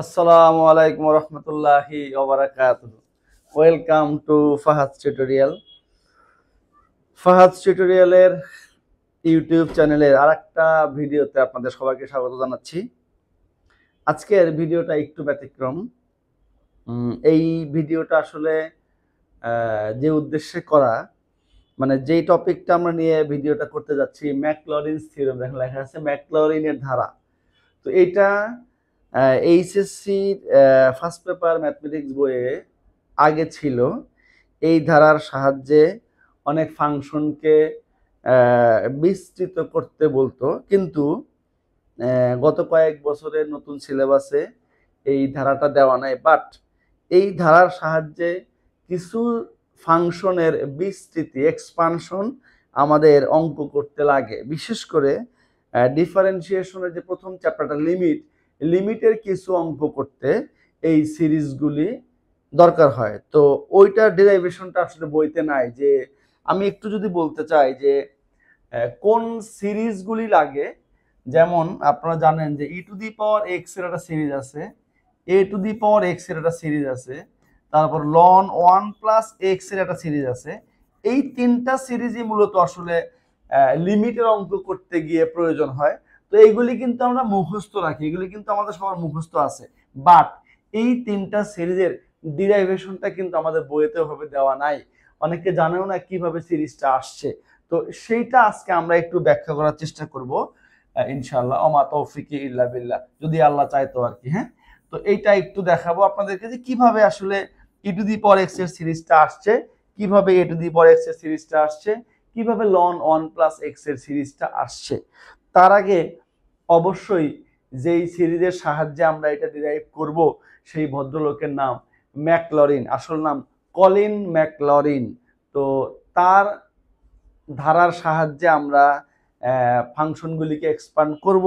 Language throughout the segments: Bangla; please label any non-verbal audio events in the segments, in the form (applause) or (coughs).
আসসালামু আলাইকুম রহমতুল্লাহি ওবরাকাত welcome to Fahad tutorial Fahad টিউটোরিয়ালের ইউটিউব চ্যানেলের আর একটা ভিডিওতে আপনাদের সবাইকে স্বাগত জানাচ্ছি আজকের ভিডিওটা একটু ব্যতিক্রম এই ভিডিওটা আসলে যে উদ্দেশ্যে করা মানে যেই টপিকটা আমরা নিয়ে ভিডিওটা করতে যাচ্ছি ম্যাকলরিন থিওরাম দেখেন লেখা আছে ম্যাকলরিনের ধারা তো এইটা এইচএসসি ফার্স্ট পেপার ম্যাথমেটিক্স বইয়ে আগে ছিল এই ধারার সাহায্যে অনেক ফাংশনকে বিস্তৃত করতে বলতো কিন্তু গত কয়েক বছরের নতুন সিলেবাসে এই ধারাটা দেওয়া নাই বাট এই ধারার সাহায্যে কিছু ফাংশনের বিস্তৃতি এক্সপানশন আমাদের অঙ্ক করতে লাগে বিশেষ করে ডিফারেন্সিয়েশনের যে প্রথম চ্যাপ্টারটা লিমিট লিমিটের কিছু অঙ্ক করতে এই সিরিজগুলি দরকার হয় তো ওইটার ডেরাইভেশনটা আসলে বইতে নাই যে আমি একটু যদি বলতে চাই যে কোন সিরিজগুলি লাগে যেমন আপনারা জানেন যে e to the power x এর একটা সিরিজ আছে এ টু দি পাওয়ার এক্স এর একটা সিরিজ আছে তারপর লন ওয়ান প্লাস এক্স এর একটা সিরিজ আছে এই তিনটা সিরিজই মূলত আসলে লিমিটের অঙ্ক করতে গিয়ে প্রয়োজন হয় তো এইগুলি কিন্তু আমরা মুখস্থ রাখি এগুলি কিন্তু আমাদের সবার মুখস্থ আছে বাট এই তিনটা সিরিজের ডিরাইভেশনটা কিন্তু আমাদের বইতে হবে দেওয়া নাই অনেকে জানেও না কিভাবে সিরিজটা আসছে তো সেইটা আজকে আমরা একটু ব্যাখ্যা করার চেষ্টা করব ইনশাল্লাহ অমা তৌফিকি ইল্লা বিল্লাহ যদি আল্লাহ চাইতো আর কি হ্যাঁ তো এইটা একটু দেখাবো আপনাদেরকে যে কিভাবে আসলে ই টু দি পর এক্স এর সিরিজটা আসছে কিভাবে এ টু দি পর এক্স এর সিরিজটা আসছে কিভাবে লন ওয়ান প্লাস এক্স এর সিরিজটা আসছে তার আগে অবশ্যই যেই সিরিজের সাহায্যে আমরা এটা ডিরাইভ করব সেই ভদ্রলোকের নাম ম্যাকলরিন আসল নাম কলিন ম্যাকলরিন তো তার ধারার সাহায্যে আমরা ফাংশনগুলিকে এক্সপান্ড করব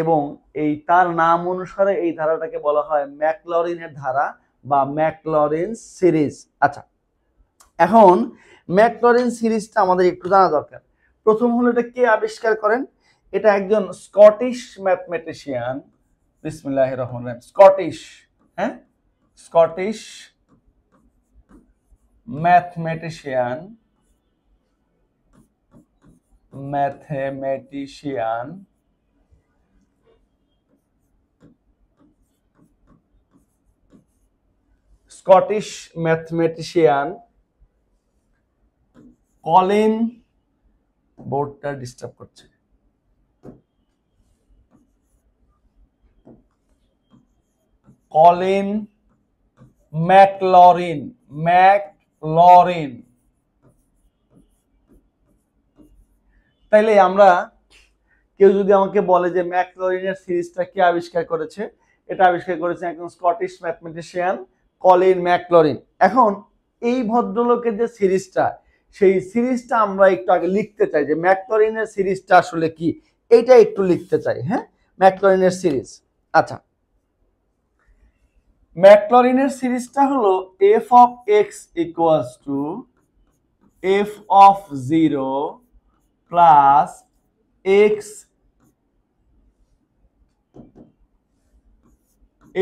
এবং এই তার নাম অনুসারে এই ধারাটাকে বলা হয় ম্যাকলরিনের ধারা বা ম্যাকলরিন সিরিজ আচ্ছা এখন ম্যাকলরিন সিরিজটা আমাদের একটু জানা দরকার প্রথম হলো এটা কে আবিষ্কার করেন এটা একজন স্কটিশ ম্যাথমেটিশিয়ান বিসমিল্লাহ রহমান স্কটিশ হ্যাঁ Scottish mathematician mathematician Scottish mathematician Colin বোর্ডটা ডিস্টার্ব করছে কলিন ম্যাকলরিন ম্যাকলরিন তাইলে আমরা কেউ যদি আমাকে বলে যে ম্যাকলরিনের সিরিজটা কে আবিষ্কার করেছে এটা আবিষ্কার করেছে একজন স্কটিশ ম্যাথমেটিশিয়ান কলিন ম্যাকলরিন এখন এই ভদ্রলোকের যে সিরিজটা সেই সিরিজটা আমরা একটু আগে লিখতে চাই যে ম্যাকলরিনের সিরিজটা আসলে কি এটা একটু লিখতে চাই হ্যাঁ ম্যাকলরিনের সিরিজ আচ্ছা ম্যাক্লরিনের সিরিজটা হলো f of x equals to f of zero plus x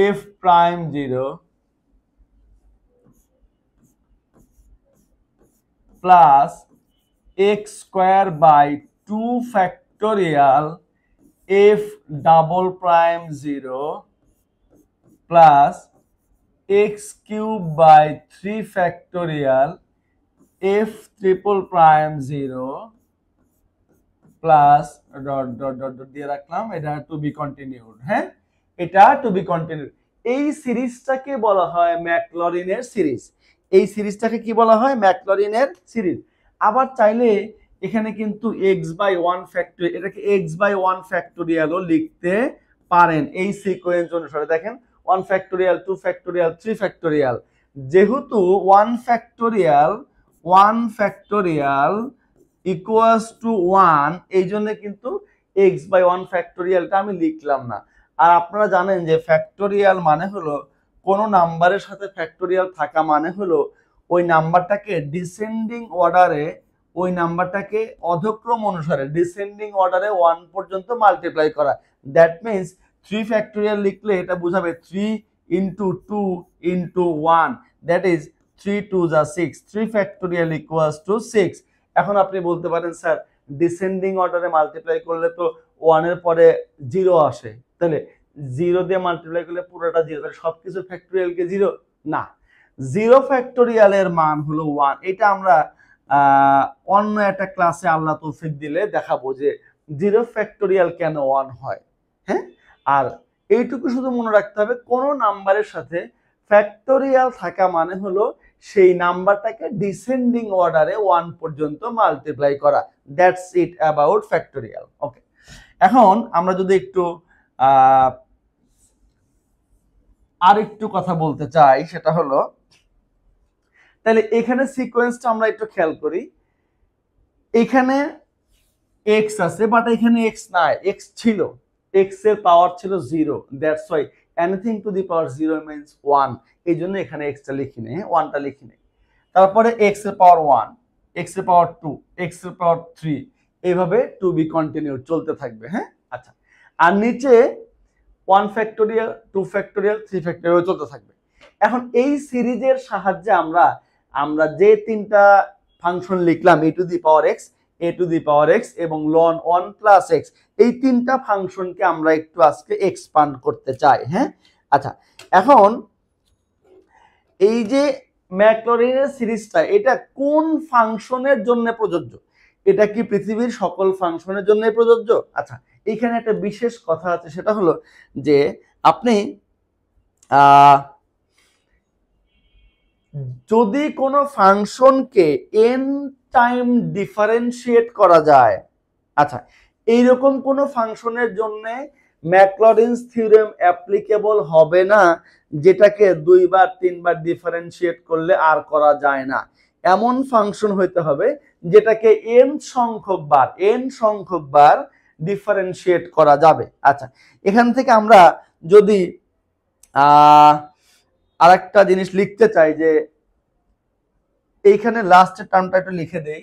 f prime zero plus x square by two factorial f double prime zero plus x cube by three factorial f triple prime zero plus dot dot dot dot দিয়ে রাখলাম এটা টু বি কন্টিনিউড হ্যাঁ এটা টু বি কন্টিনিউড এই সিরিজটাকে বলা হয় ম্যাকলরিনের সিরিজ এই সিরিজটাকে কি বলা হয় ম্যাকলরিনের সিরিজ আবার চাইলে এখানে কিন্তু এক্স বাই ওয়ান ফ্যাক্টরি এটাকে এক্স বাই ওয়ান ফ্যাক্টোরিয়ালও লিখতে পারেন এই সিকোয়েন্স অনুসারে দেখেন one factorial two factorial three factorial যেহেতু one factorial one factorial equals to one এই জন্য কিন্তু এক্স বাই ওয়ান ফ্যাক্টোরিয়ালটা আমি লিখলাম না আর আপনারা জানেন যে ফ্যাক্টোরিয়াল মানে হলো কোনো নাম্বারের সাথে ফ্যাক্টোরিয়াল থাকা মানে হলো ওই নাম্বারটাকে ডিসেন্ডিং অর্ডারে ওই নাম্বারটাকে অধক্রম অনুসারে ডিসেন্ডিং অর্ডারে ওয়ান পর্যন্ত মাল্টিপ্লাই করা দ্যাট মিনস থ্রি ফ্যাক্টোরিয়াল লিখলে এটা বোঝাবে three into two into one that is three two যা six three factorial equals to six এখন আপনি বলতে পারেন স্যার ডিসেন্ডিং অর্ডারে মাল্টিপ্লাই করলে তো ওয়ানের পরে জিরো আসে তাহলে জিরো দিয়ে মাল্টিপ্লাই করলে পুরোটা জিরো তাহলে সব কিছু ফ্যাক্টোরিয়ালকে জিরো না জিরো ফ্যাক্টোরিয়ালের মান হলো ওয়ান এটা আমরা অন্য একটা ক্লাসে আল্লাহ তৌফিক দিলে দেখাবো যে জিরো ফ্যাক্টোরিয়াল কেন ওয়ান হয় হ্যাঁ আর এইটুকু শুধু মনে রাখতে হবে কোনো নাম্বারের সাথে ফ্যাক্টোরিয়াল থাকা মানে হলো সেই নাম্বারটাকে ডিসেন্ডিং অর্ডারে ওয়ান পর্যন্ত মাল্টিপ্লাই করা that's it about factorial okay এখন আমরা যদি একটু আর একটু কথা বলতে চাই সেটা হলো তাহলে এখানে সিকোয়েন্সটা আমরা একটু খেয়াল করি এখানে এক্স আছে বাট এখানে এক্স নাই এক্স ছিল এক্স এর পাওয়ার ছিল zero that's why anything to the power zero means one এই জন্য এখানে এক্সটা লিখি নেই হ্যাঁ? ওয়ানটা লিখি নেই তারপরে এক্স এর পাওয়ার ওয়ান এক্স এর পাওয়ার টু এক্স এর পাওয়ার থ্রি এইভাবে টু বি কন্টিনিউ চলতে থাকবে হ্যাঁ আচ্ছা আর নিচে one factorial two factorial three factorial চলতে থাকবে এখন এই সিরিজের সাহায্যে আমরা আমরা যে তিনটা ফাংশন লিখলাম e to the power x a to the power x এবং লন ওয়ান প্লাস এক্স এই তিনটা ফাংশনকে আমরা একটু আজকে এক্সপান্ড করতে চাই হ্যাঁ আচ্ছা এখন এই যে ম্যাকলোরিনের সিরিজটা এটা কোন ফাংশনের জন্য প্রযোজ্য এটা কি পৃথিবীর সকল ফাংশনের জন্য প্রযোজ্য আচ্ছা এখানে একটা বিশেষ কথা আছে সেটা হলো যে আপনি আহ যদি কোনো ফাংশনকে এন টাইম ডিফারেন্সিয়েট করা যায় আচ্ছা এইরকম কোনো ফাংশনের জন্য ম্যাকলরিন্স থিওরেম অ্যাপ্লিকেবল হবে না যেটাকে দুইবার তিনবার ডিফারেন্সিয়েট করলে আর করা যায় না এমন ফাংশন হইতে হবে যেটাকে এন সংখ্যকবার এন সংখ্যকবার ডিফারেন্সিয়েট করা যাবে আচ্ছা এখান থেকে আমরা যদি আহ আরেকটা জিনিস লিখতে চাই যে এইখানে লাস্টের টার্মটা একটু লিখে দেই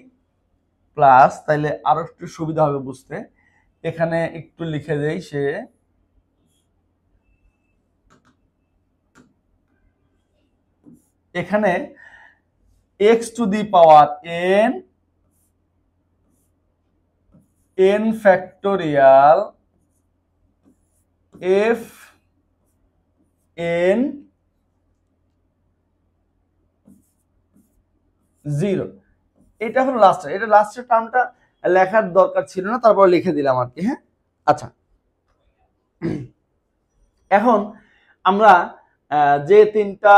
প্লাস তাইলে আরো একটু সুবিধা হবে বুঝতে এখানে একটু লিখে দেই সে এখানে x to the power n n factorial f n zero এটা হলো লাস্টের এটা লাস্টের টার্মটা লেখার দরকার ছিল না তারপর লিখে দিলাম আর কি হ্যাঁ আচ্ছা এখন আমরা যে তিনটা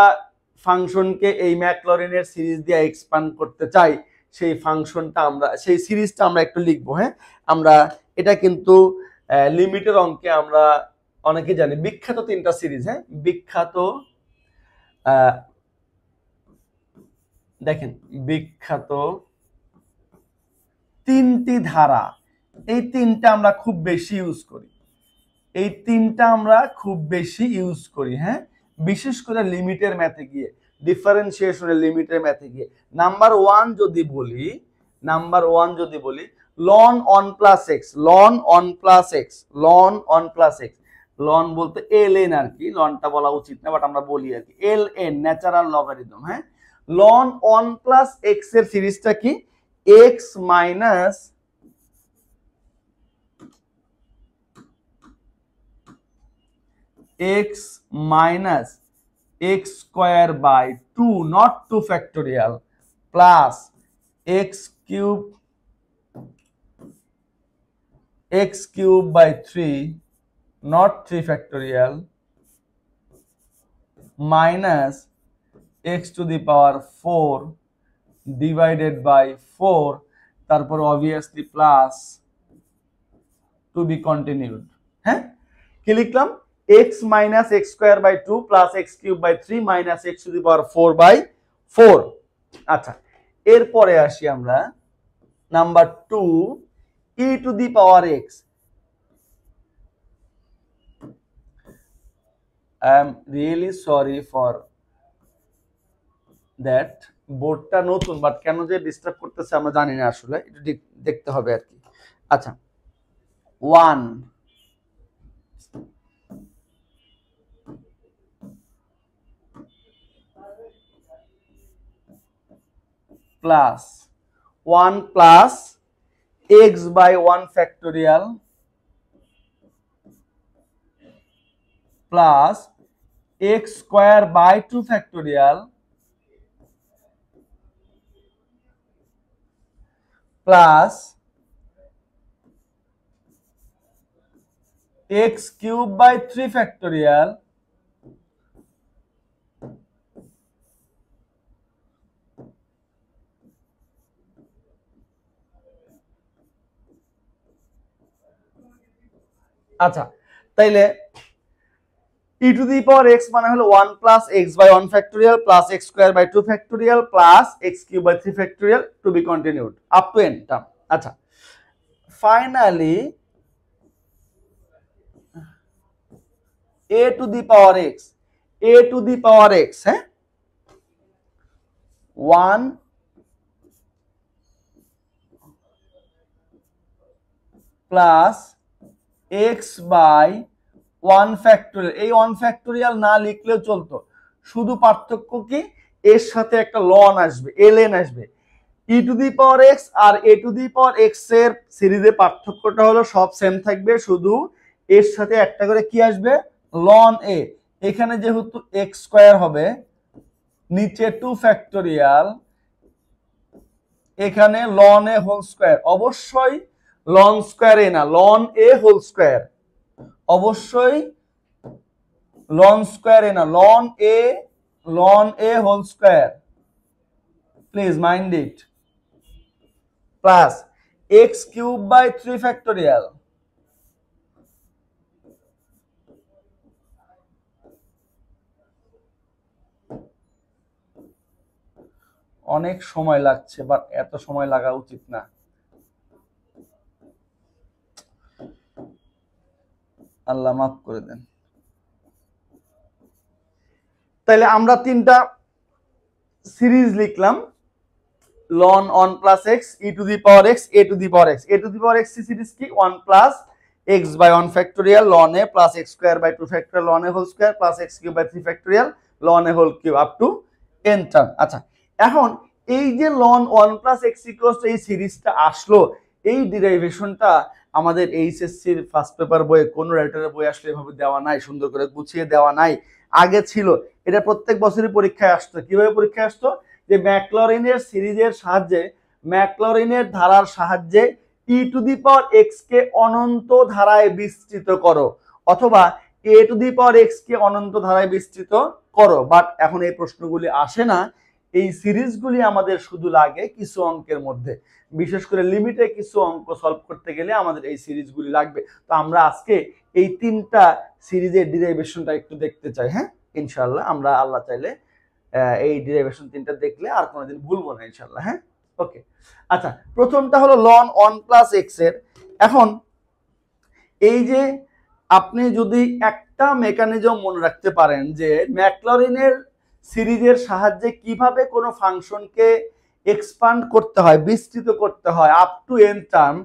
ফাংশনকে এই ম্যাকলরিনের সিরিজ দিয়ে এক্সপান্ড করতে চাই সেই ফাংশনটা আমরা সেই সিরিজটা আমরা একটু লিখব হ্যাঁ আমরা এটা কিন্তু লিমিটের অঙ্কে আমরা অনেকে জানি বিখ্যাত তিনটা সিরিজ হ্যাঁ বিখ্যাত দেখেন বিখ্যাত তিনটি ধারা এই তিনটা আমরা খুব বেশি ইউজ করি এই তিনটা আমরা খুব বেশি ইউজ করি হ্যাঁ বিশেষ করে লিমিটের ম্যাথে গিয়ে ডিফারেন্সিয়েশনের লিমিটের ম্যাথে গিয়ে নাম্বার ওয়ান যদি বলি নাম্বার ওয়ান যদি বলি ln one plus x ln one plus x ln one plus x ln বলতে এল এন আর কি লনটা বলা উচিত না বাট আমরা বলি আর কি এল এন ন্যাচারাল লগারিদম হ্যাঁ লন प्लस প্লাস এক্স এর সিরিজটা কি x minus x minus x square by 2 not 2 factorial plus x cube x cube by 3 not 3 factorial minus x to the power 4 divided by 4 therefore obviously plus to be continued kiliklam x minus x square by 2 plus x cube by 3 minus x to the power 4 by 4 acha er pore ashi number 2 e to the power x i am really sorry for that বোর্ডটা নতুন বাট কেন যে ডিস্টার্ব করতেছে আমরা জানি না আসলে একটু দেখতে হবে আর কি আচ্ছা one plus one plus x by one factorial plus x square by two factorial plus x cube by three factorial अच्छा তাইলে e to the power x মানে হলো 1 plus x by 1 factorial plus x square by 2 factorial plus x cube by 3 factorial to be continued up to n term আচ্ছা finally a to the power x a to the power x হ্যাঁ 1 plus x by one factorial এই ওয়ান ফ্যাক্টোরিয়াল না লিখলেও চলতো শুধু পার্থক্য কি এর সাথে একটা লন আসবে এল এন আসবে e to the power x আর a to the power x এর সিরিজে পার্থক্যটা হলো সব সেম থাকবে শুধু এর সাথে একটা করে কি আসবে লন এ এখানে যেহেতু এক্স স্কোয়ার হবে নিচে টু ফ্যাক্টোরিয়াল এখানে লন এ হোল স্কোয়ার অবশ্যই লন স্কোয়ার এ না লন এ হোল স্কোয়ার অবশ্যই লন স্কোয়ার এ না ln a ln a whole square please mind it plus x cube by three factorial অনেক সময় লাগছে বাট এত সময় লাগা উচিত না আল্লাহ মাফ করে দেন তাইলে আমরা তিনটা সিরিজ লিখলাম ln one plus x e to the power x a to the power x a to the power x series কি one plus x by one factorial ln a plus x square by two factorial ln a whole square plus x cube by three factorial ln a whole cube up to n term আচ্ছা এখন এই যে ln one plus x equal এই সিরিজটা আসলো এই ডিরাইভেশনটা আমাদের এইচএসসির ফার্স্ট পেপার বইয়ে কোনো রাইটারের বই আসলে এভাবে দেওয়া নাই সুন্দর করে গুছিয়ে দেওয়া নাই আগে ছিল এটা প্রত্যেক বছরই পরীক্ষায় আসতো কিভাবে পরীক্ষায় আসতো যে ম্যাকলোরিনের সিরিজের সাহায্যে ম্যাকলোরিনের ধারার সাহায্যে ই টু দি পাওয়ার এক্স কে অনন্ত ধারায় বিস্তৃত করো অথবা এ টু দি পাওয়ার এক্স কে অনন্ত ধারায় বিস্তৃত করো বাট এখন এই প্রশ্নগুলি আসে না এই সিরিজগুলি আমাদের শুধু লাগে কিছু অঙ্কের মধ্যে বিশেষ করে লিমিটে কিছু অঙ্ক সলভ করতে গেলে আমাদের এই সিরিজগুলি লাগবে তো আমরা আজকে এই তিনটা সিরিজের ডিরাইভেশনটা একটু দেখতে চাই হ্যাঁ ইনশাল্লাহ আমরা আল্লাহ চাইলে এই ডিরাইভেশন তিনটা দেখলে আর কোনোদিন ভুলবো না ইনশাল্লাহ হ্যাঁ ওকে আচ্ছা প্রথমটা হলো লন ওয়ান প্লাস এক্স এর এখন এই যে আপনি যদি একটা মেকানিজম মনে রাখতে পারেন যে ম্যাকলরিনের সিরিজের সাহায্যে কিভাবে কোনো ফাংশনকে এক্সপান্ড করতে হয় বিস্তৃত করতে হয় আপ টু এন টার্ম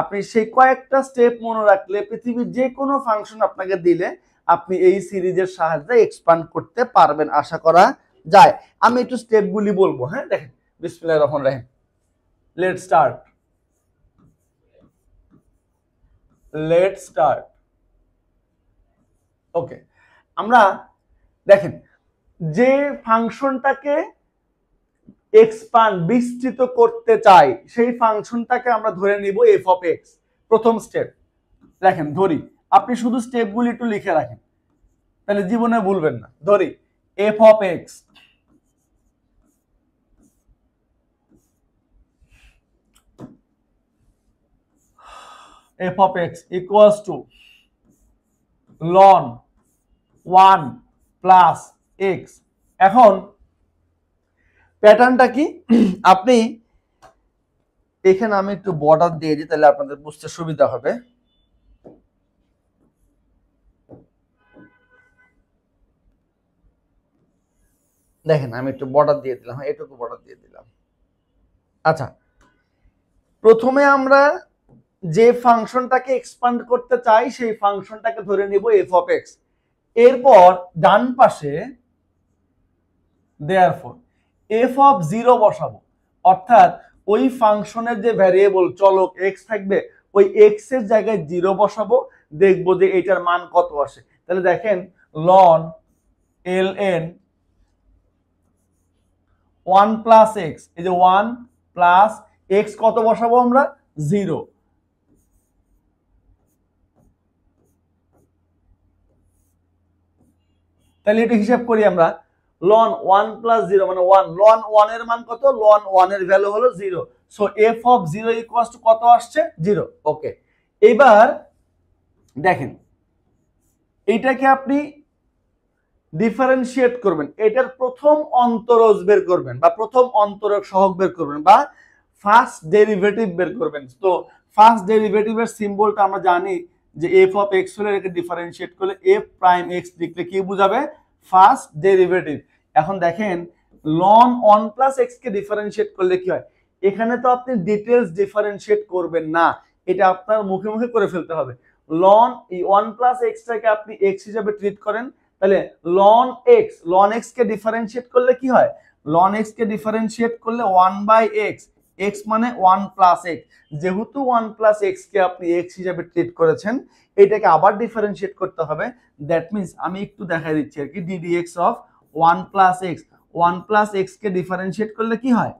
আপনি সেই কয়েকটা স্টেপ মনে রাখলে পৃথিবীর যে কোনো ফাংশন আপনাকে দিলে আপনি এই সিরিজের সাহায্যে এক্সপান্ড করতে পারবেন আশা করা যায় আমি একটু স্টেপগুলি বলবো হ্যাঁ দেখেন বিসমিল্লা রহমান রাহিম let start let start okay আমরা দেখেন যে ফাংশনটাকে এক্সপান্ড বিস্তৃত করতে চাই সেই ফাংশনটাকে আমরা ধরে নিব এফ অফ এক্স প্রথম স্টেপ দেখেন ধরি আপনি শুধু স্টেপগুলি একটু লিখে রাখেন তাহলে জীবনে ভুলবেন না ধরি f of x f of x equals to ln one plus x এখন প্যাটার্নটা কি আপনি এখানে আমি একটু বর্ডার দিয়ে দিই তাহলে আপনাদের বুঝতে সুবিধা হবে দেখেন আমি একটু বর্ডার দিয়ে দিলাম হ্যাঁ, এটুকু বর্ডার দিয়ে দিলাম আচ্ছা প্রথমে আমরা যে ফাংশনটাকে এক্সপান্ড করতে চাই সেই ফাংশনটাকে ধরে নিব এফ অফ এক্স এরপর ডান পাশে দেয়ার এফ অফ জিরো বসাবো অর্থাৎ ওই ফাংশনের যে ভ্যারিয়েবল চলক এক্স থাকবে ওই এক্স এর জায়গায় জিরো বসাবো দেখবো যে এটার মান কত আসে তাহলে দেখেন ln l n one plus x এই যে ওয়ান প্লাস এক্স কত বসাবো আমরা জিরো তাহলে এটা হিসাব করি আমরা লন ওয়ান প্লাস জিরো মানে ওয়ান লন ওয়ানের মান কত লন ওয়ানের ভ্যালু হলো zero so f of zero equals to কত আসছে জিরো ওকে এবার দেখেন এটাকে আপনি ডিফারেন্সিয়েট করবেন এটার প্রথম অন্তরজ বের করবেন বা প্রথম অন্তরক সহগ বের করবেন বা ফার্স্ট ডেরিভেটিভ বের করবেন তো ফার্স্ট ডেরিভেটিভের সিম্বলটা আমরা জানি যে এফ অফ এক্স হলে এটাকে ডিফারেন্সিয়েট করলে এফ প্রাইম এক্স লিখলে কি বোঝাবে ফার্স্ট ডেরিভেটিভ এখন দেখেন লন ওয়ান প্লাস এক্স কে ডিফারেন্সিয়েট করলে কি হয় এখানে তো আপনি ডিটেলস ডিফারেন্সিয়েট করবেন না এটা আপনার মুখে মুখে করে ফেলতে হবে লন এই ওয়ান প্লাস এক্সটাকে আপনি এক্স হিসাবে ট্রিট করেন তাহলে লন এক্স লন এক্স কে ডিফারেন্সিয়েট করলে কি হয় লন এক্স কে ডিফারেন্সিয়েট করলে ওয়ান বাই এক্স এক্স মানে ওয়ান প্লাস এক্স যেহেতু ওয়ান প্লাস এক্সকে আপনি এক্স হিসাবে ট্রিট করেছেন এটাকে আবার ডিফারেন্সিয়েট করতে হবে দ্যাট মিনস আমি একটু দেখাই দিচ্ছি আর কি d d x of one plus x one plus এক্সকে ডিফারেন্সিয়েট করলে কি হয়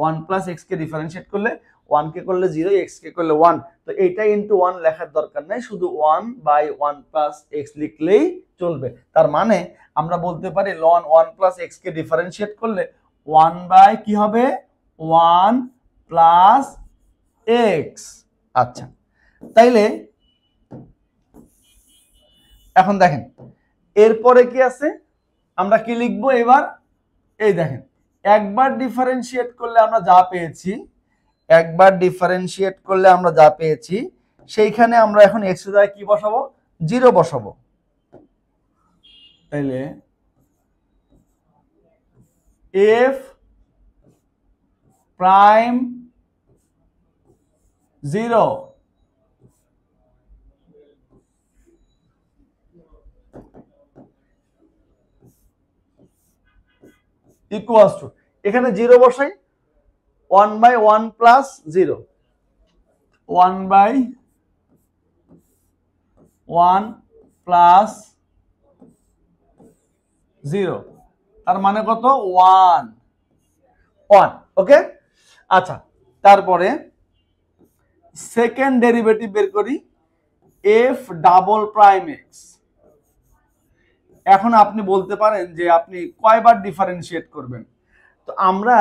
ওয়ান প্লাস এক্সকে ডিফারেন্সিয়েট করলে ওয়ানকে করলে জিরো এক্সকে করলে ওয়ান তো এইটা ইন্টু ওয়ান লেখার দরকার নেই শুধু one by one plus x লিখলেই চলবে তার মানে আমরা বলতে পারি লন ওয়ান প্লাস এক্সকে ডিফারেন্সিয়েট করলে ওয়ান বাই কি হবে ওয়ান প্লাস এক্স আচ্ছা তাইলে এখন দেখেন এরপরে কি আছে আমরা কি লিখব এবার এই দেখেন একবার ডিফারেন্সিয়েট করলে আমরা যা পেয়েছি একবার ডিফারেন্সিয়েট করলে আমরা যা পেয়েছি সেইখানে আমরা এখন এক্সের জায়গায় কি বসাবো জিরো বসাবো তাইলে f prime zero equals to এখানে জিরো বসাই one by one plus zero one by one plus zero তার মানে কত ওয়ান ওয়ান ওকে আচ্ছা তারপরে সেকেন্ড ডেরিভেটিভ বের করি এফ ডাবল প্রাইম এক্স এখন আপনি বলতে পারেন যে আপনি কয়বার ডিফারেন্সিয়েট করবেন তো আমরা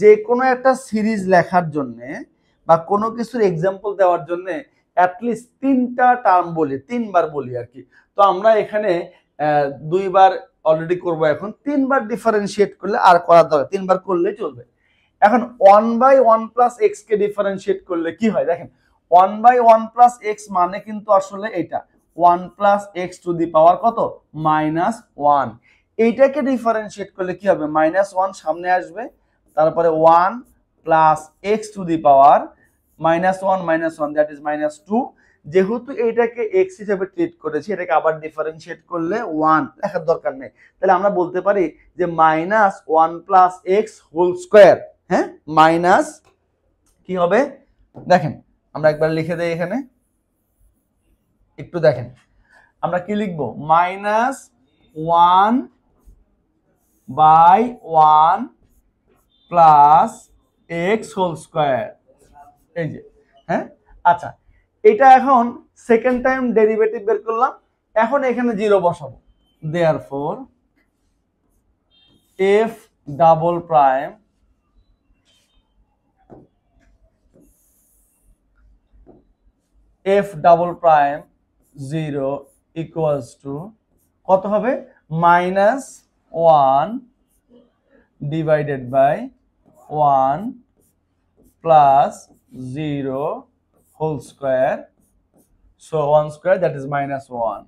যে কোনো একটা সিরিজ লেখার জন্যে বা কোনো কিছুর এক্সাম্পল দেওয়ার জন্যে অ্যাটলিস্ট তিনটা টার্ম বলি তিনবার বলি আর কি তো আমরা এখানে দুইবার অলরেডি করব এখন তিনবার ডিফারেন্সিয়েট করলে আর করার দরকার তিনবার করলে চলবে এখন ওয়ান বাই ওয়ান প্লাস এক্সকে ডিফারেন্সিয়েট করলে কি হয় দেখেন one by one plus x মানে কিন্তু আসলে এটা one plus x to the power কত মাইনাস ওয়ান এইটাকে ডিফারেন্সিয়েট করলে কি হবে মাইনাস ওয়ান সামনে আসবে তারপরে one plus x to the power minus one minus one that is minus two যেহেতু এইটাকে এক্স হিসেবে ট্রিট করেছি এটাকে আবার ডিফারেন্সিয়েট করলে ওয়ান লেখার দরকার নেই তাহলে আমরা বলতে পারি যে minus one plus x whole square হ্যাঁ মাইনাস কি হবে দেখেন আমরা একবার লিখে দেই এখানে একটু দেখেন আমরা কি লিখব minus one by one plus x whole square এই যে হ্যাঁ আচ্ছা এটা এখন সেকেন্ড টাইম ডেরিভেটিভ বের করলাম এখন এখানে জিরো বসাবো therefore f double prime f double prime zero equals to কত হবে minus one divided by one plus zero whole square so one square that is minus one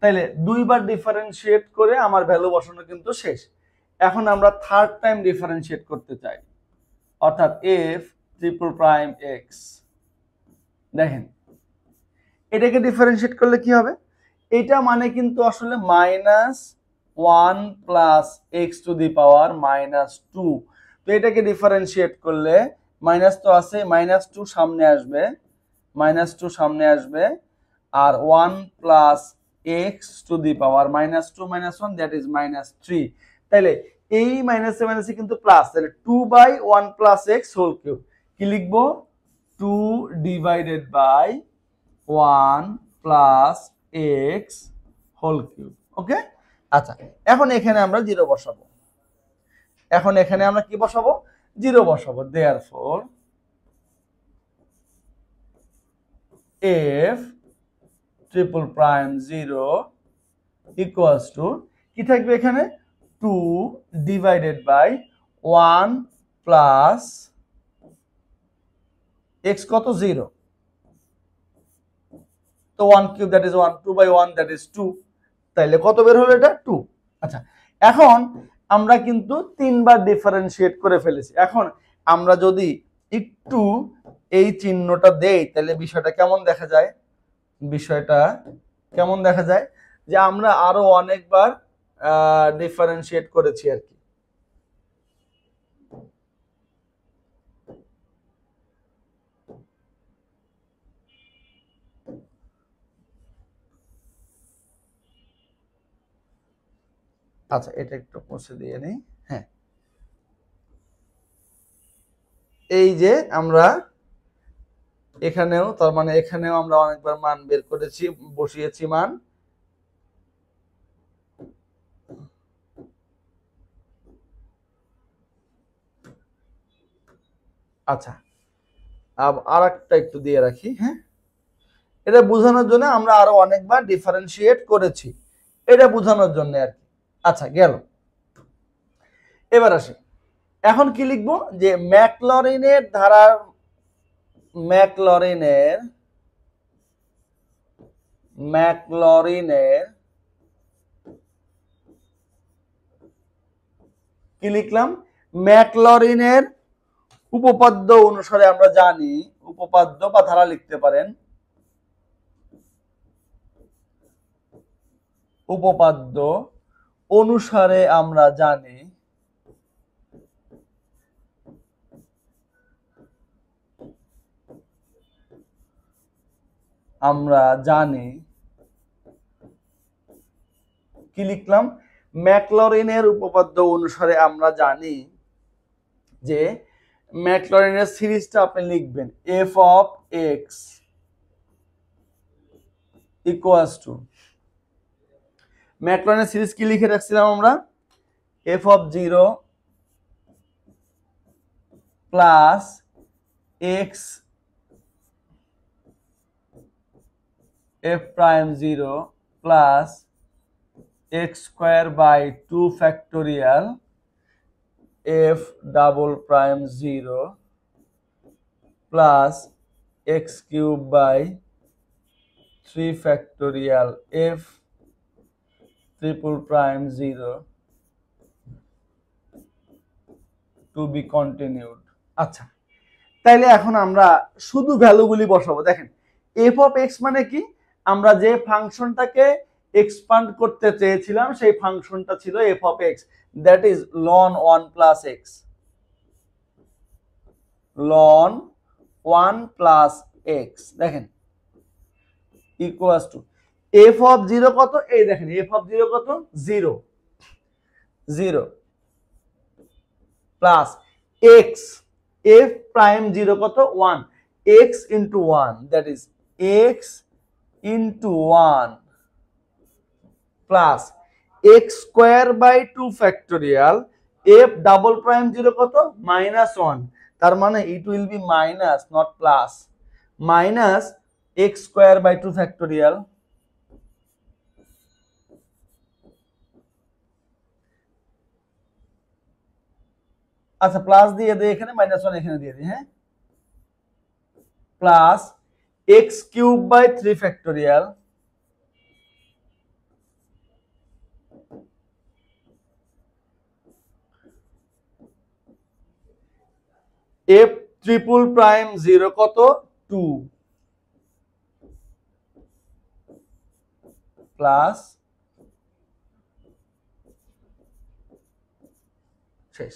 তাইলে দুইবার ডিফারেন্সিয়েট করে আমার ভ্যালু বসানো কিন্তু শেষ এখন আমরা থার্ড টাইম ডিফারেন্সিয়েট করতে চাই অর্থাৎ এফ ট্রিপল প্রাইম এক্স দেখেন এটাকে ডিফারেন্সিয়েট করলে কি হবে এটা মানে কিন্তু আসলে minus one plus x to the power minus two তো এটাকে ডিফারেন্সিয়েট করলে মাইনাস তো আছে মাইনাস টু সামনে আসবে মাইনাস টু সামনে আসবে আর one plus x to the power minus two minus one that is minus three তাইলে এই মাইনাসে মাইনাসে কিন্তু প্লাস তাহলে two by one plus x whole cube কি লিখবো two divided by one plus x whole cube okay আচ্ছা এখন এখানে আমরা জিরো বসাবো এখন এখানে আমরা কি বসাবো জিরো বসাবো therefore f triple prime zero equals to কি থাকবে এখানে two divided by one plus x কত জিরো তো one cube that is one two by one that is two তাইলে কত বের হলো এটা টু আচ্ছা এখন আমরা কিন্তু তিনবার ডিফারেন্সিয়েট করে ফেলেছি এখন আমরা যদি একটু এই চিহ্নটা দেই তাহলে বিষয়টা কেমন দেখা যায় বিষয়টা কেমন দেখা যায় যে আমরা আরো অনেকবার ডিফারেন্সিয়েট করেছি আর কি আচ্ছা এটা একটু মুছে দিয়ে নিই হ্যাঁ এই যে আমরা এখানেও তার মানে এখানেও আমরা অনেকবার মান বের করেছি বসিয়েছি মান আচ্ছা আর একটা একটু দিয়ে রাখি হ্যাঁ এটা বোঝানোর জন্য আমরা আরো অনেকবার ডিফারেন্সিয়েট করেছি এটা বোঝানোর জন্য আর কি আচ্ছা গেল এবার আসি এখন কি লিখব যে ম্যাকলরিনের ধারার ম্যাকলরিনের ম্যাকলরিনের কি লিখলাম ম্যাকলরিনের উপপাদ্য অনুসারে আমরা জানি উপপাদ্য বা ধারা লিখতে পারেন উপপাদ্য অনুসারে আমরা জানি আমরা জানি কি লিখলাম ম্যাকলরিনের উপপাদ্য অনুসারে আমরা জানি যে ম্যাকলরিনের সিরিজটা আপনি লিখবেন f of x equals to ম্যাটল্যানের সিরিজ কি লিখে রাখছিলাম আমরা f of zero plus x f prime zero plus x square by two factorial f double prime zero plus x cube by three factorial f triple prime 0 to be continued আচ্ছা তাইলে এখন আমরা শুধু ভ্যালুগুলি বসাবো দেখেন f of x মানে কি আমরা যে ফাংশনটাকে এক্সপান্ড করতে চেয়েছিলাম সেই ফাংশনটা ছিল f of x that is ln 1 plus x ln 1 plus x দেখেন equals to f of zero কত এই দেখেন এফ অফ জিরো কত zero zero plus x f prime zero কত one x into one that is x into one plus x square by two factorial f double prime zero কত মাইনাস ওয়ান তার মানে it will be minus not plus minus x square by two factorial আচ্ছা প্লাস দিয়ে দিই এখানে মাইনাস ওয়ান এখানে দিয়ে দিই হ্যাঁ plus x cube by three factorial f triple prime zero কত টু প্লাস শেষ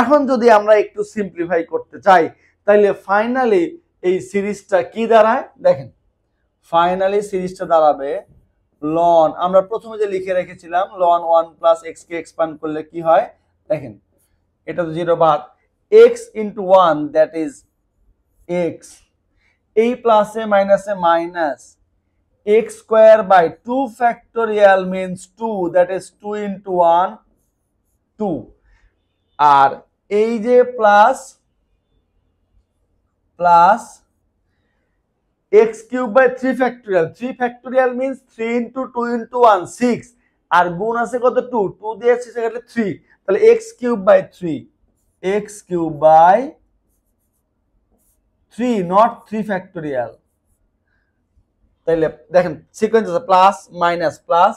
এখন যদি আমরা একটু সিম্পলিফাই করতে চাই তাইলে ফাইনালি এই সিরিজটা কি দাঁড়ায় দেখেন ফাইনালি সিরিজটা দাঁড়াবে লন আমরা প্রথমে যে লিখে রেখেছিলাম লন ওয়ান প্লাস এক্স কে এক্সপ্যান্ড করলে কি হয় দেখেন এটা তো জিরো বাদ x into one that is x এই প্লাসে মাইনাসে minus x square by two factorial means two that is two into one two আর এই যে plus plus x cube by three factorial three factorial means three into two into one six আর গুণ আছে কত টু টু দিয়ে আছে সেখানে থ্রি তাহলে x cube by three x cube by three not three factorial তাইলে দেখেন সিকোয়েন্স আছে plus minus plus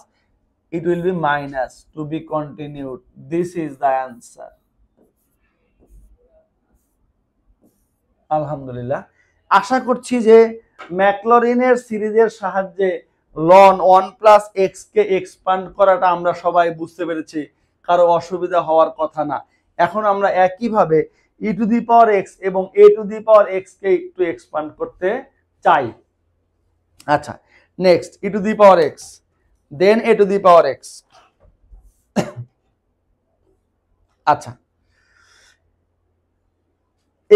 it will be minus to be continued this is the answer আলহামদুলিল্লাহ আশা করছি যে ম্যাকলোরিনের সিরিজের সাহায্যে লন ওয়ান প্লাস কে এক্সপান্ড করাটা আমরা সবাই বুঝতে পেরেছি কারো অসুবিধা হওয়ার কথা না এখন আমরা একইভাবে ই টু দি পাওয়ার এক্স এবং a to the power x কে একটু এক্সপান্ড করতে চাই আচ্ছা next e to the power x then a to the power x আচ্ছা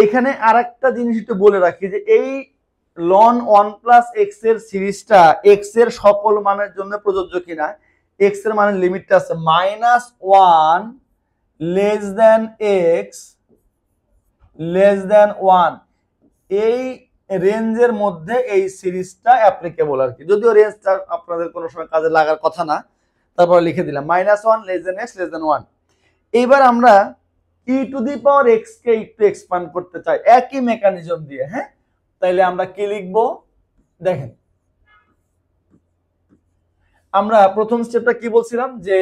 এখানে আর একটা জিনিস একটু বলে রাখি যে এই লন ওয়ান প্লাস এক্স এর সিরিজটা এক্স এর সকল মানের জন্য প্রযোজ্য কিনা এক্স এর মানের লিমিটটা আছে minus one less than x less than one এই রেঞ্জের মধ্যে এই সিরিজটা অ্যাপ্লিকেবল আর কি যদিও রেঞ্জটা আপনাদের কোনো সময় কাজে লাগার কথা না তারপরে লিখে দিলাম minus one less than x less than one এইবার আমরা e to the power x কে একটু এক্সপ্যান্ড করতে চাই একই মেকানিজম দিয়ে হ্যাঁ তাহলে আমরা কি লিখব দেখেন আমরা প্রথম স্টেপটা কি বলছিলাম যে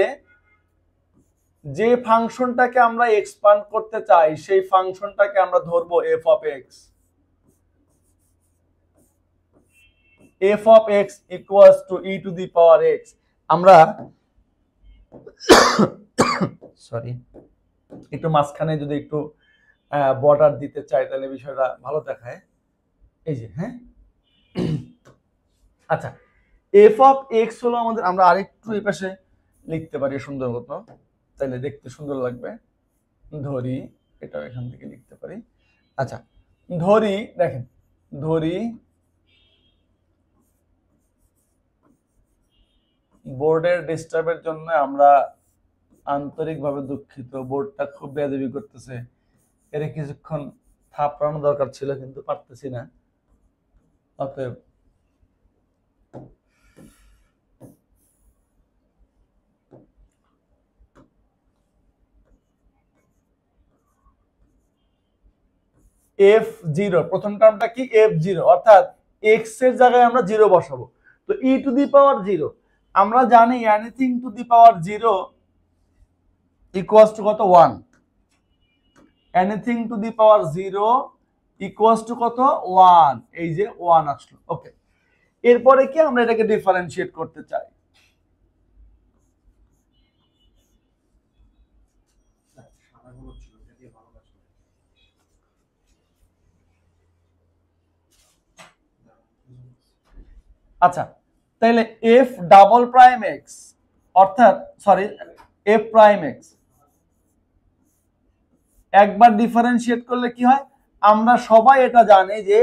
যে ফাংশনটাকে আমরা এক্সপ্যান্ড করতে চাই সেই ফাংশনটাকে আমরা ধরব f of x f of x equals to e to the power x আমরা সরি (coughs) একটু মাঝখানে যদি একটু বর্ডার দিতে চাই তাহলে বিষয়টা ভালো দেখায় এই যে হ্যাঁ (clears throat) আচ্ছা এফ অফ এক্স হলো আমাদের আমরা আরেকটু এই পাশে লিখতে পারি সুন্দর মতো তাহলে দেখতে সুন্দর লাগবে ধরি এটা এখান থেকে লিখতে পারি আচ্ছা ধরি দেখেন ধরি বোর্ডের ডিস্টার্বের জন্য আমরা আন্তরিকভাবে দুঃখিত বোর্ডটা খুব বেদবি করতেছে এর কিছুক্ষণ থাপড়ানো দরকার ছিল কিন্তু পারতেছি না অতএব এফ জিরো প্রথম টার্মটা কি এফ জিরো অর্থাৎ এক্স এর জায়গায় আমরা জিরো বসাবো তো e to the power zero আমরা জানি anything to the power zero equals to কত one anything to the power zero equals to কত ওয়ান এই যে ওয়ান আসলো ওকে এরপরে কি আমরা এটাকে ডিফারেন্সিয়েট করতে চাই আচ্ছা তাহলে এফ ডাবল প্রাইম এক্স অর্থাৎ সরি এফ প্রাইম এক্স একবার ডিফারেন্সিয়েট করলে কি হয় আমরা সবাই এটা জানি যে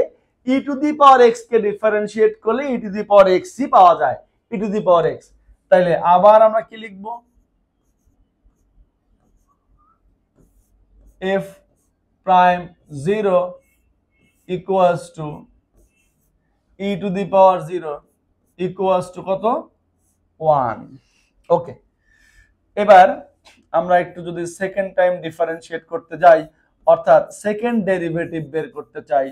e to the power x কে ডিফারেন্সিয়েট করলে e to the power x ই পাওয়া যায় ই টু দি পাওয়ার এক্স তাইলে আবার আমরা কি লিখব f prime zero equals to e to the power zero equals to কত ওয়ান ওকে এবার আমরা একটু যদি সেকেন্ড টাইম ডিফারেন্সিয়েট করতে যাই অর্থাৎ সেকেন্ড ডেরিভেটিভ বের করতে চাই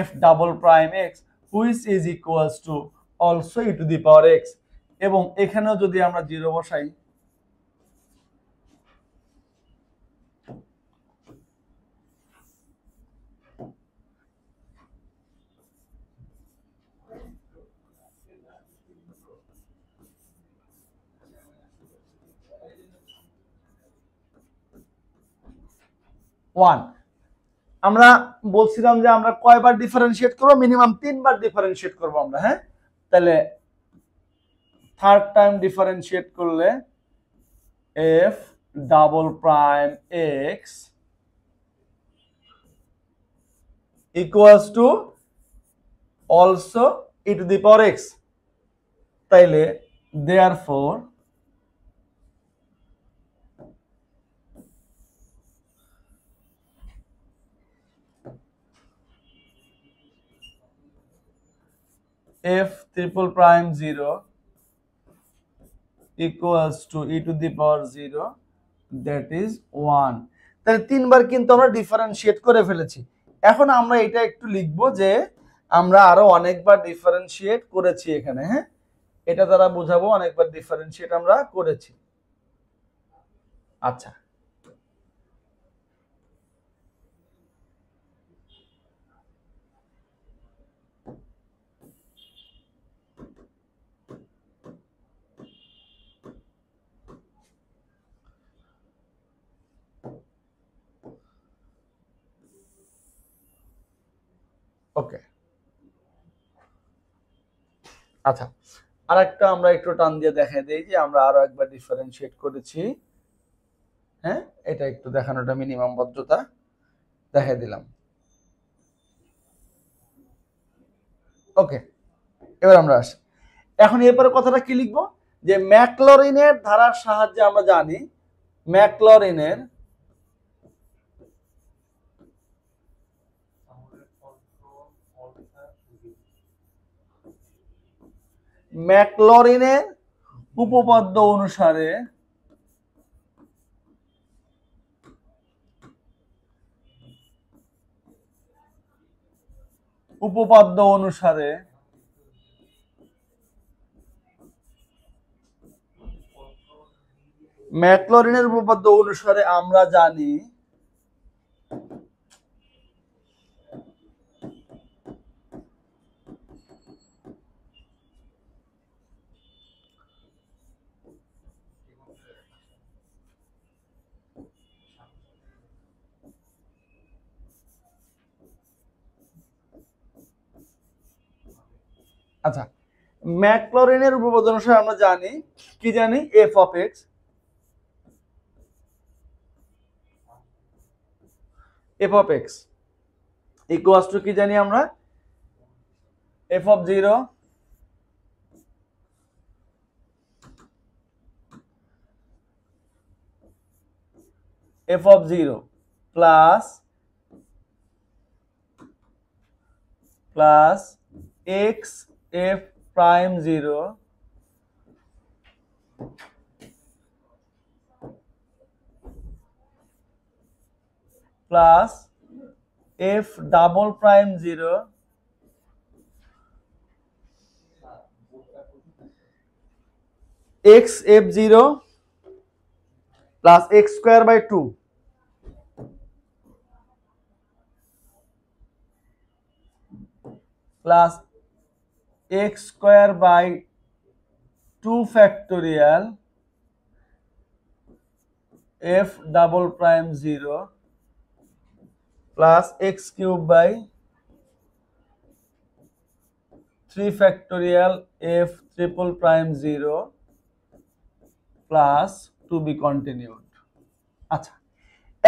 f double prime x which is equals to also e to the power x এবং এখানেও যদি আমরা জিরো বসাই ওয়ান আমরা বলছিলাম যে আমরা কয়বার ডিফারেন্সিয়েট করবো মিনিমাম তিনবার ডিফারেন্সিয়েট করবো আমরা হ্যাঁ তাহলে থার্ড টাইম ডিফারেন্সিয়েট করলে f double prime x equals to also e to the power x তাইলে therefore f triple prime 0 equals to e to the power 0 that is 1 তাহলে তিনবার কিন্তু আমরা ডিফারেন্সিয়েট করে ফেলেছি এখন আমরা এটা একটু লিখব যে আমরা আরো অনেকবার ডিফারেন্সিয়েট করেছি এখানে হ্যাঁ এটা দ্বারা বোঝাবো অনেকবার ডিফারেন্সিয়েট আমরা করেছি আচ্ছা ওকে আচ্ছা আর একটা আমরা একটু টান দিয়ে দেখা দিই যে আমরা আরো একবার ডিফারেন্সিয়েট করেছি হ্যাঁ এটা একটু দেখানোটা মিনিমাম ভদ্রতা দেখা দিলাম ওকে এবার আমরা আসি এখন এরপরে কথাটা কি লিখবো যে ম্যাকলরিনের ধারার সাহায্যে আমরা জানি ম্যাকলরিনের ম্যাকলরিনের উপপাদ্য অনুসারে উপপাদ্য অনুসারে ম্যাকলরিনের উপপাদ্য অনুসারে আমরা জানি আচ্ছা ম্যাকলোরিনের উপপাদ্য অনুসারে আমরা জানি কি জানি f of x f of x equals to কি জানি আমরা f of zero f of zero plus plus x f prime 0 plus f double prime 0 x f 0 plus x square by 2 plus x square by two factorial f double prime zero plus x cube by three factorial f triple prime zero plus to be continued আচ্ছা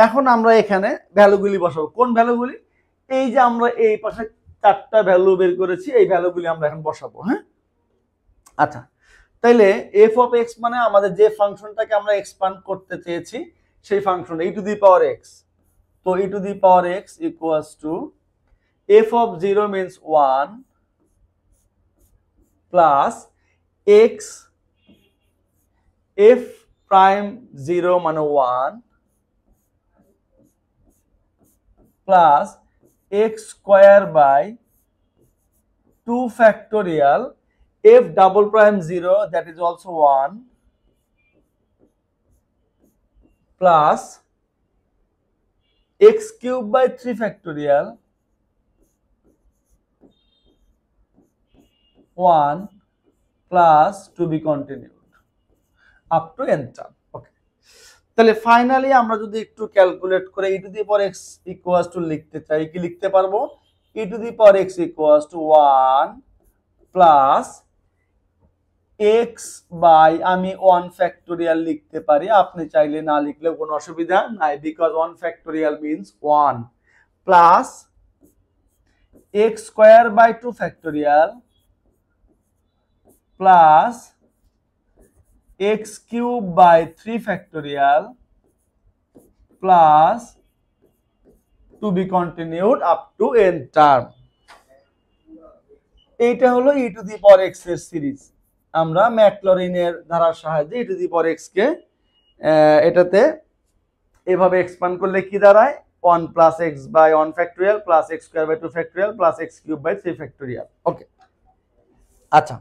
এখন আমরা এখানে ভ্যালুগুলি বসাবো কোন ভ্যালুগুলি এই যে আমরা এই পাশে চারটা ভ্যালু বের করেছি এই ভ্যালুগুলি আমরা এখন বসাবো হ্যাঁ আচ্ছা তাইলে এফ অফ এক্স মানে আমাদের যে ফাংশনটাকে আমরা এক্সপান্ড করতে চেয়েছি সেই function e to the power x তো e to the power x equals to f of zero means one plus x f prime zero মানে one plus x square by 2 factorial f double prime 0 that is also 1 plus x cube by 3 factorial 1 plus to be continued up to n term. তাহলে ফাইনালি আমরা যদি একটু ক্যালকুলেট করে e to the power x equals to লিখতে চাই কি লিখতে পারবো e to the power x equals to one plus x by আমি ওয়ান ফ্যাক্টোরিয়াল লিখতে পারি আপনি চাইলে না লিখলেও কোনো অসুবিধা নাই because one factorial means one plus x square by two factorial plus x cube by 3 factorial plus to be continued up to n term এইটা হলো e to the power x series আমরা ম্যাকলোরিনের ধারার সাহায্যে e to the power x কে এটাতে এভাবে এক্সপ্যান্ড করলে কি দাঁড়ায় one plus x by one factorial plus x square by two factorial plus x cube by three factorial okay আচ্ছা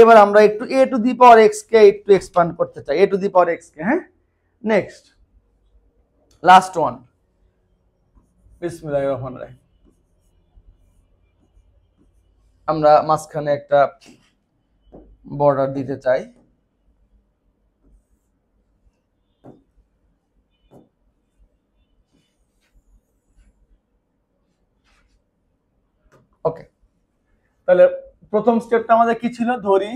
এবার আমরা একটু এ টু দি পাওয়ার কে একটু এক্সপান্ড করতে চাই এ টু দি পাওয়ার কে হ্যাঁ নেক্সট লাস্ট ওয়ান বিসমিল্লাহির রহমানির রহিম আমরা মাঝখানে একটা বর্ডার দিতে চাই ওকে তাহলে প্রথম স্টেপটা আমাদের কি ছিল ধরি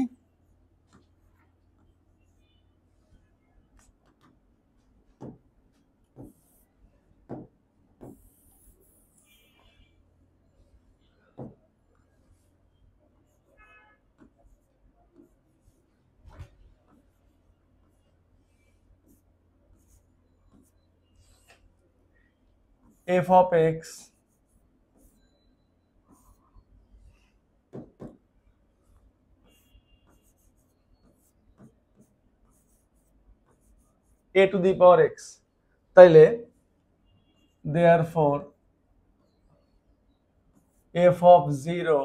f of x a to the power x তাইলে therefore f of zero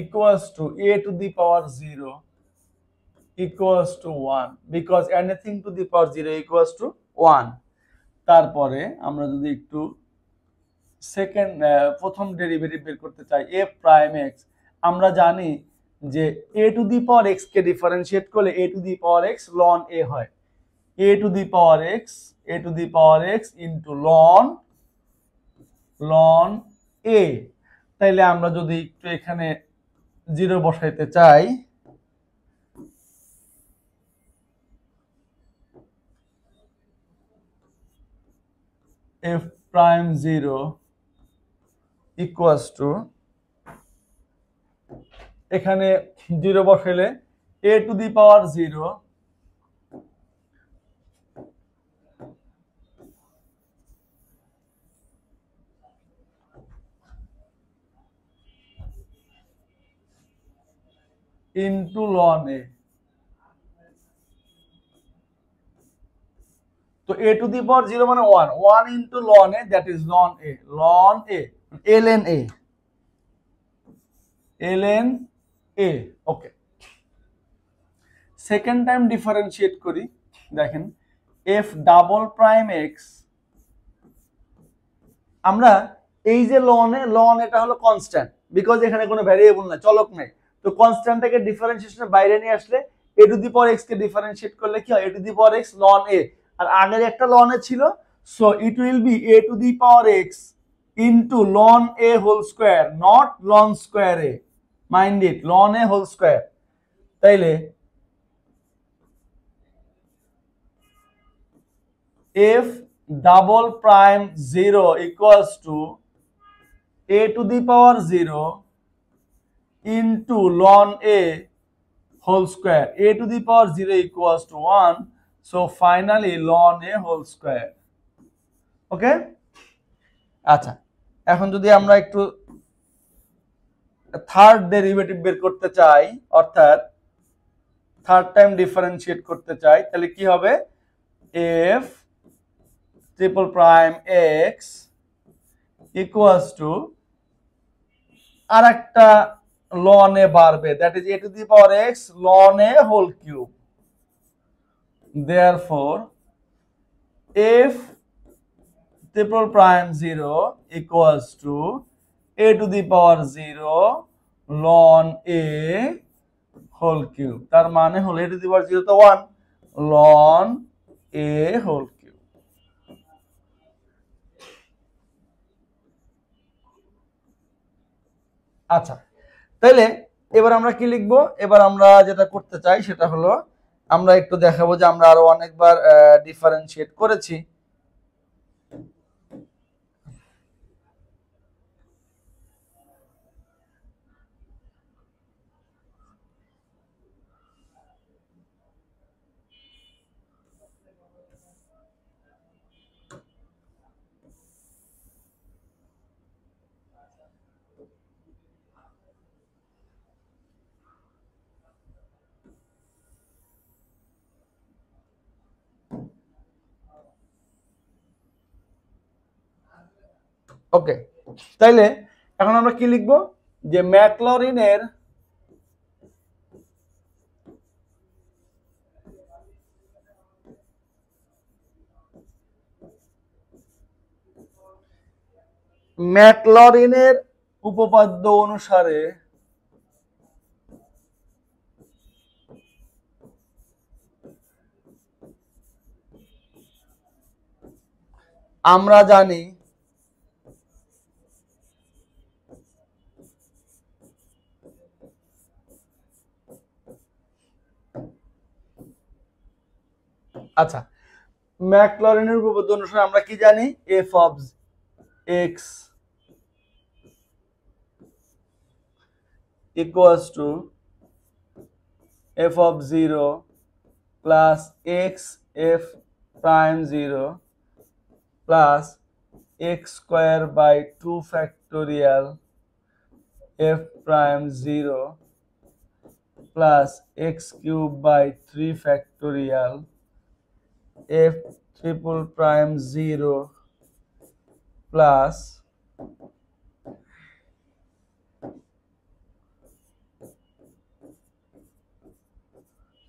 equals to a to the power 0 equals to 1 because anything to the power 0 equals to 1 তারপরে আমরা যদি একটু সেকেন্ড প্রথম ডেরিভেটিভ বের করতে চাই a প্রাইম x আমরা জানি যে a to the power x কে ডিফারেনশিয়েট করলে a to the power x ln a হয় a to the power x a to the power x into ln ln a তাইলে আমরা যদি একটু এখানে জিরো বসাইতে চাই f prime 0 equals to এখানে জিরো বসাইলে a to the power 0 into ln a তো a to the power zero মানে one one into ln a that is ln a ln a l n a l n a okay second time differentiate করি দেখেন এফ ডাবল প্রাইম এক্স আমরা এই যে লন এ লন এটা হলো কনস্ট্যান্ট বিকজ এখানে কোনো ভ্যারিয়েবল নাই চলক নেই তো কনস্ট্যান্ট থেকে ডিফারেন্সিয়েশনের বাইরে নিয়ে আসলে a to the power x কে ডিফারেন্সিয়েট করলে কি হয় a to the power x ln a আর আগের একটা লন এ ছিল so it will be a to the power x into ln a whole square not ln square a mind it ln a whole square তাইলে f double prime zero equals to a to the power zero into ln a whole square a to the power zero equals to one so finally ln a whole square okay আচ্ছা এখন যদি আমরা একটু থার্ড ডেরিভেটিভ বের করতে চাই অর্থাৎ থার্ড টাইম ডিফারেন্সিয়েট করতে চাই তাহলে কি হবে f triple prime x equals to আর একটা লনে বাড়বে that is a to the power x ln a whole cube therefore f triple prime zero equals to a to the power zero ln a whole cube তার মানে হলো a to the power zero তো one ln a whole cube আচ্ছা তাইলে এবার আমরা কি লিখব এবার আমরা যেটা করতে চাই সেটা হলো আমরা একটু দেখাবো যে আমরা আরো অনেকবার ডিফারেন্সিয়েট করেছি ওকে তাইলে এখন আমরা কি লিখব যে ম্যাকলরিনের ম্যাকলরিনের উপপাদ্য অনুসারে আমরা জানি আচ্ছা ম্যাকলরিনের উপপাদ্য অনুসারে আমরা কি জানি f of x equals to f of 0 plus x f prime 0 plus x square by 2 factorial f prime 0 plus x cube by 3 factorial f triple prime 0 plus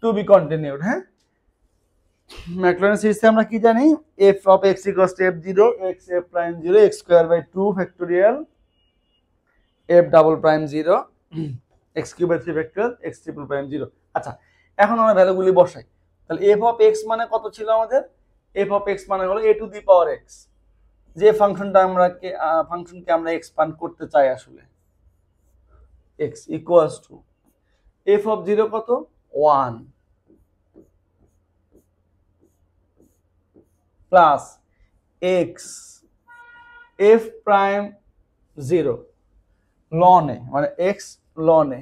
to be continued হ্যাঁ ম্যাকলোরিন সিরিজে আমরা কি জানি f of x equals to f zero x f prime zero x square by two factorial f double prime zero x cube by three factorial x triple prime zero আচ্ছা এখন আমরা ভ্যালুগুলি বসাই তাহলে এফ অফ এক্স মানে কত ছিল আমাদের এফ অফ এক্স মানে হলো a to the power x যে ফাংশনটা আমরা ফাংশনকে আমরা এক্সপান্ড করতে চাই আসলে x equals to f of zero কত one plus x f prime zero লনে মানে এক্স লনে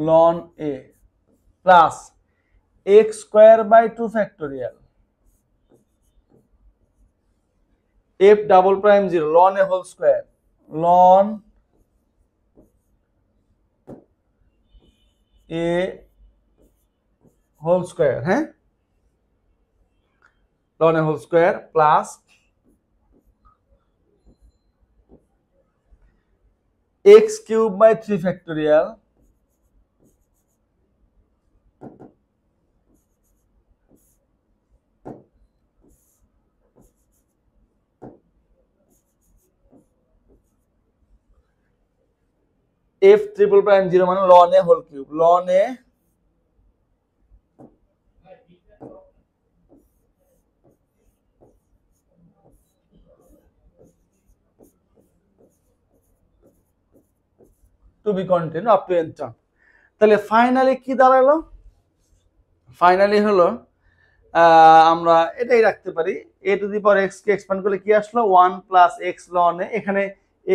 ln a plus x square by two factorial f double prime zero ln a whole score लन ए होल स्कोर हाँ ln a whole square plus x cube by three factorial f triple prime zero মানে ln a whole cube ln a to be continued up to n তাহলে ফাইনালি কি দাঁড়ালো ফাইনালি হলো আমরা এটাই রাখতে পারি এ to the power K expand করলে কি আসলো ওয়ান প্লাস এক্স লনে এখানে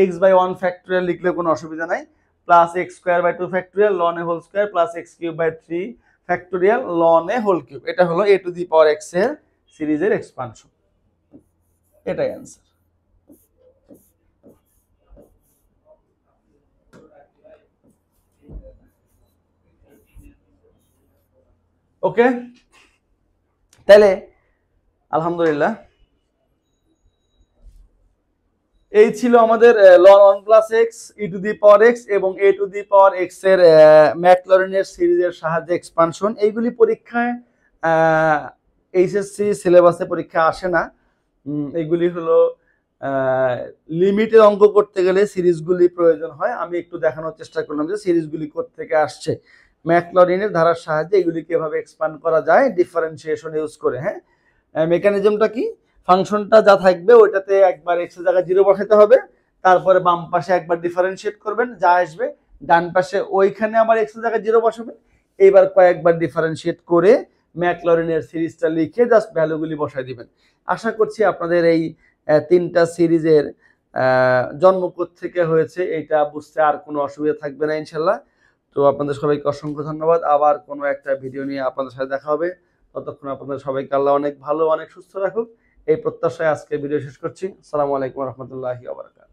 এক্স বাই ওয়ান ফ্যাক্টরিয়াল লিখলে কোনো অসুবিধা নাই plus x square by two factorial ln a whole square plus x cube by three factorial ln a whole cube এটা হলো a to the power x এর সিরিজের এক্সপানশন এটাই অ্যান্সার ওকে তাহলে আলহামদুলিল্লাহ এই ছিল আমাদের ln plus x e to the power x এবং a to the power x এর ম্যাকলরেনের সিরিজের সাহায্যে এক্সপানশন এইগুলি পরীক্ষায় এইচএসসি সিলেবাসে পরীক্ষা আসে না এগুলি হলো লিমিটে অঙ্ক করতে গেলে সিরিজগুলি প্রয়োজন হয় আমি একটু দেখানোর চেষ্টা করলাম যে সিরিজগুলি থেকে আসছে ম্যাকলরিনের ধারার সাহায্যে এগুলি কীভাবে এক্সপান্ড করা যায় ডিফারেন্সিয়েশন ইউজ করে হ্যাঁ মেকানিজমটা কি ফাংশনটা যা থাকবে ওইটাতে একবার এক্সের জায়গায় জিরো বসাতে হবে তারপরে বাম পাশে একবার ডিফারেন্সিয়েট করবেন যা আসবে ডান পাশে ওইখানে আবার এক্সের জায়গায় জিরো বসাবেন এইবার কয়েকবার ডিফারেন্সিয়েট করে ম্যাকলরিনের সিরিজটা লিখে জাস্ট ভ্যালুগুলি বসায় দিবেন আশা করছি আপনাদের এই তিনটা সিরিজের জন্মকোত থেকে হয়েছে এটা বুঝতে আর কোনো অসুবিধা থাকবে না ইনশাল্লাহ তো আপনাদের সবাইকে অসংখ্য ধন্যবাদ আবার কোনো একটা ভিডিও নিয়ে আপনাদের সাথে দেখা হবে ততক্ষণ আপনাদের সবাইকে আল্লাহ অনেক ভালো অনেক সুস্থ রাখুক এই প্রত্যাশায় আজকে ভিডিও শেষ করছি সালামু আলাইকুম রহমতুল্লাহি আবরকাত